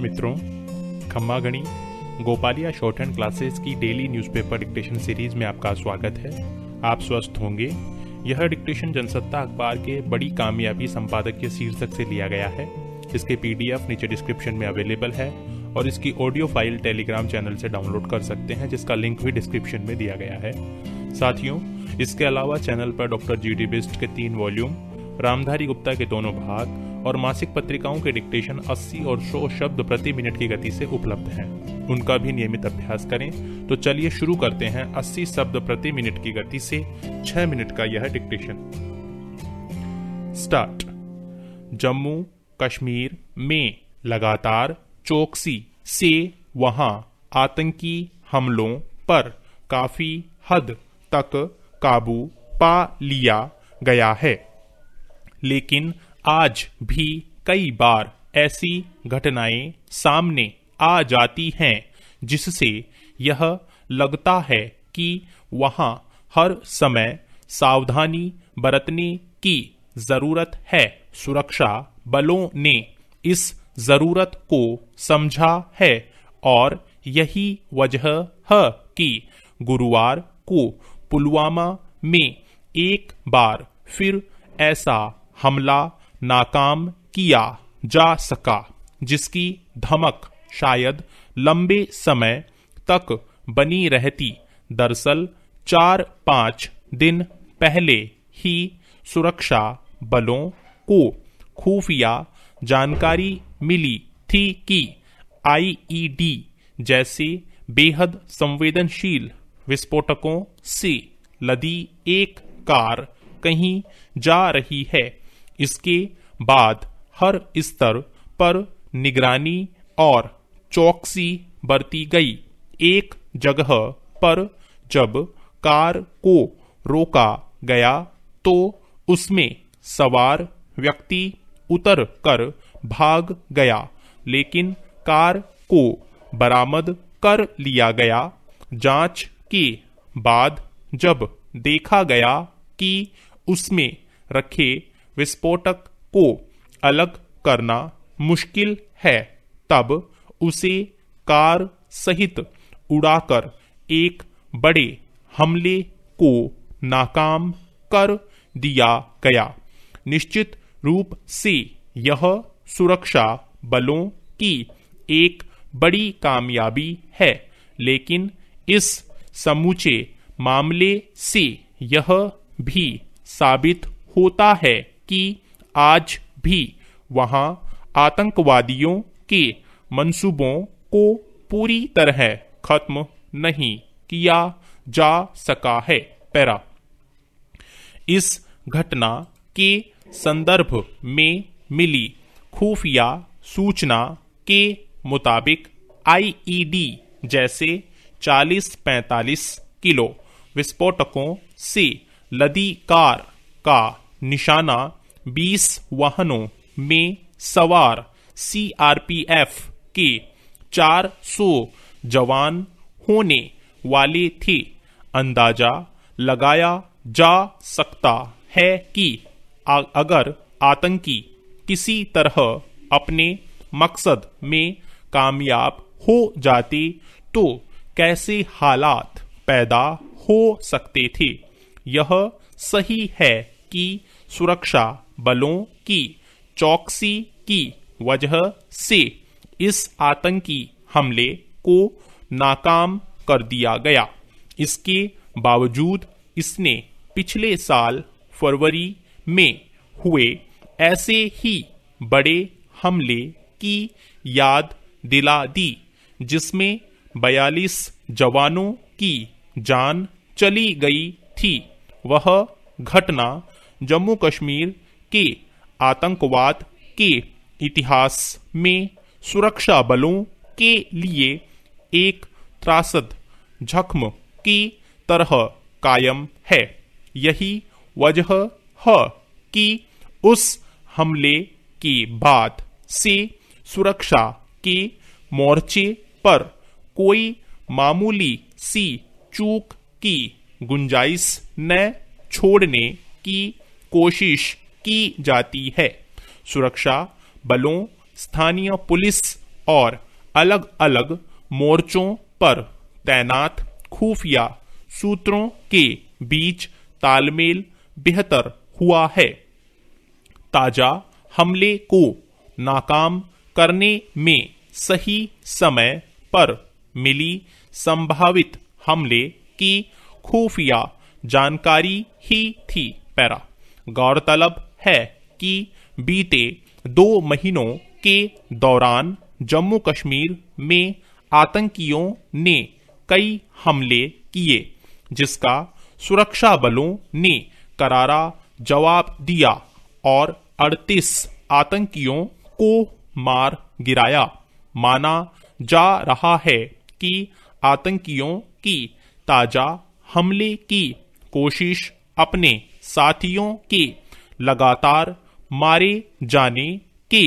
मित्रों खम्मागणी Gopaliya shorthand classes की डेली न्यूज़पेपर डिक्टेशन सीरीज में आपका स्वागत है आप स्वस्थ होंगे यह डिक्टेशन जनसत्ता अखबार के बड़ी कामयाबी संपादक के शीर्षक से लिया गया है इसके पीडीएफ नीचे डिस्क्रिप्शन में अवेलेबल है और इसकी ऑडियो फाइल टेलीग्राम चैनल से डाउनलोड कर सकते हैं जिसका लिंक भी डिस्क्रिप्शन में दिया गया है साथियों इसके अलावा चैनल पर डॉक्टर जी डी बिस्ट के तीन वॉल्यूम रामधारी गुप्ता के दोनों भाग और मासिक पत्रिकाओं के डिक्टेशन 80 और 100 शब्द प्रति मिनट की गति से उपलब्ध हैं उनका भी नियमित अभ्यास करें तो चलिए शुरू करते हैं 80 शब्द प्रति मिनट की गति से 6 मिनट का यह डिक्टेशन स्टार्ट जम्मू कश्मीर में लगातार चौकसी से वहां आतंकी हमलों पर काफी हद तक काबू पा लिया गया है लेकिन आज भी कई बार ऐसी घटनाएं सामने आ जाती हैं जिससे यह लगता है कि वहां हर समय सावधानी बरतने की जरूरत है सुरक्षा बलों ने इस जरूरत को समझा है और यही वजह है कि गुरुवार को पुलवामा में एक बार फिर ऐसा हमला नाकाम किया जा सका जिसकी धमक शायद लंबे समय तक बनी रहती दरअसल चार पांच दिन पहले ही सुरक्षा बलों को खुफिया जानकारी मिली थी कि आईईडी जैसे बेहद संवेदनशील विस्फोटकों से लदी एक कार कहीं जा रही है इसके बाद हर स्तर पर निगरानी और चौकसी बरती गई एक जगह पर जब कार को रोका गया तो उसमें सवार व्यक्ति उतर कर भाग गया लेकिन कार को बरामद कर लिया गया जांच के बाद जब देखा गया कि उसमें रखे विस्फोटक को अलग करना मुश्किल है तब उसे कार सहित उड़ाकर एक बड़े हमले को नाकाम कर दिया गया निश्चित रूप से यह सुरक्षा बलों की एक बड़ी कामयाबी है लेकिन इस समूचे मामले से यह भी साबित होता है कि आज भी वहां आतंकवादियों के मंसूबों को पूरी तरह खत्म नहीं किया जा सका है पैरा इस घटना के संदर्भ में मिली खुफिया सूचना के मुताबिक आईईडी जैसे 40-45 किलो विस्फोटकों से लदी कार का निशाना बीस वाहनों में सवार सीआरपीएफ के 400 जवान होने वाले थे अंदाजा लगाया जा सकता है कि अगर आतंकी किसी तरह अपने मकसद में कामयाब हो जाते तो कैसे हालात पैदा हो सकते थे यह सही है कि सुरक्षा बलों की चौकसी की वजह से इस आतंकी हमले को नाकाम कर दिया गया इसके बावजूद इसने पिछले साल फरवरी में हुए ऐसे ही बड़े हमले की याद दिला दी जिसमें 42 जवानों की जान चली गई थी वह घटना जम्मू कश्मीर कि आतंकवाद के इतिहास में सुरक्षा बलों के लिए एक त्रासद जख्म की तरह कायम है यही वजह है कि उस हमले के बाद से सुरक्षा के मोर्चे पर कोई मामूली सी चूक की गुंजाइश न छोड़ने की कोशिश की जाती है सुरक्षा बलों स्थानीय पुलिस और अलग अलग मोर्चों पर तैनात खुफिया सूत्रों के बीच तालमेल बेहतर हुआ है ताजा हमले को नाकाम करने में सही समय पर मिली संभावित हमले की खुफिया जानकारी ही थी पैरा गौरतलब है कि बीते दो महीनों के दौरान जम्मू कश्मीर में आतंकियों ने कई हमले किए जिसका सुरक्षा बलों ने करारा जवाब दिया और 38 आतंकियों को मार गिराया माना जा रहा है कि आतंकियों की ताजा हमले की कोशिश अपने साथियों के लगातार मारी जाने के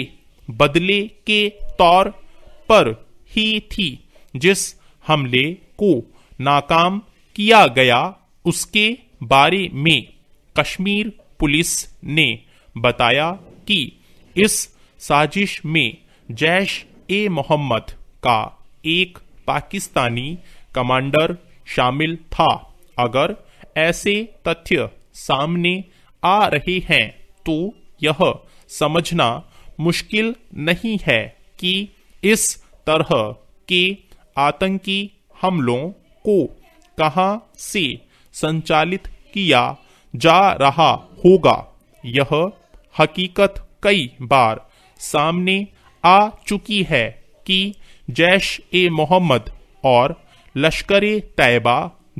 बदले के तौर पर ही थी जिस हमले को नाकाम किया गया उसके बारे में कश्मीर पुलिस ने बताया कि इस साजिश में जैश ए मोहम्मद का एक पाकिस्तानी कमांडर शामिल था अगर ऐसे तथ्य सामने आ रहे हैं तो यह समझना मुश्किल नहीं है कि इस तरह के आतंकी हमलों को कहां से संचालित किया जा रहा होगा यह हकीकत कई बार सामने आ चुकी है कि जैश ए मोहम्मद और लश्कर ए तैयबा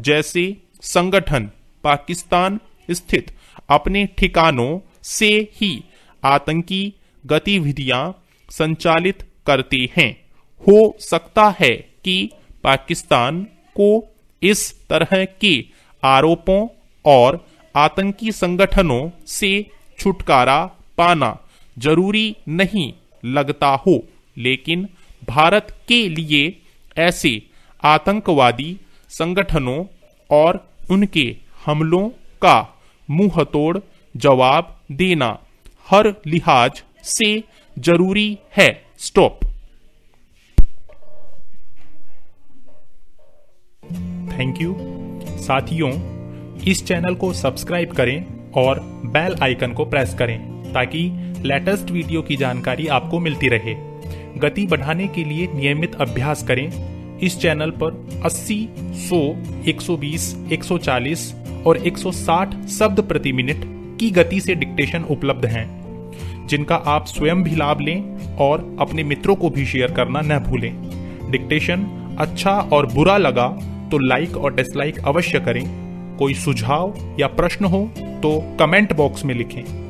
जैसे संगठन पाकिस्तान स्थित अपने ठिकानों से ही आतंकी गतिविधियां संचालित करते हैं हो सकता है कि पाकिस्तान को इस तरह के आरोपों और आतंकी संगठनों से छुटकारा पाना जरूरी नहीं लगता हो लेकिन भारत के लिए ऐसे आतंकवादी संगठनों और उनके हमलों का मुंह तोड़ जवाब देना हर लिहाज से जरूरी है स्टॉप थैंक यू साथियों इस चैनल को सब्सक्राइब करें और बेल आइकन को प्रेस करें ताकि लेटेस्ट वीडियो की जानकारी आपको मिलती रहे गति बढ़ाने के लिए नियमित अभ्यास करें इस चैनल पर 80, 100, 120, 140 और 160 शब्द प्रति मिनट की गति से डिक्टेशन उपलब्ध हैं जिनका आप स्वयं भी लाभ लें और अपने मित्रों को भी शेयर करना न भूलें डिक्टेशन अच्छा और बुरा लगा तो लाइक और डिसलाइक अवश्य करें कोई सुझाव या प्रश्न हो तो कमेंट बॉक्स में लिखें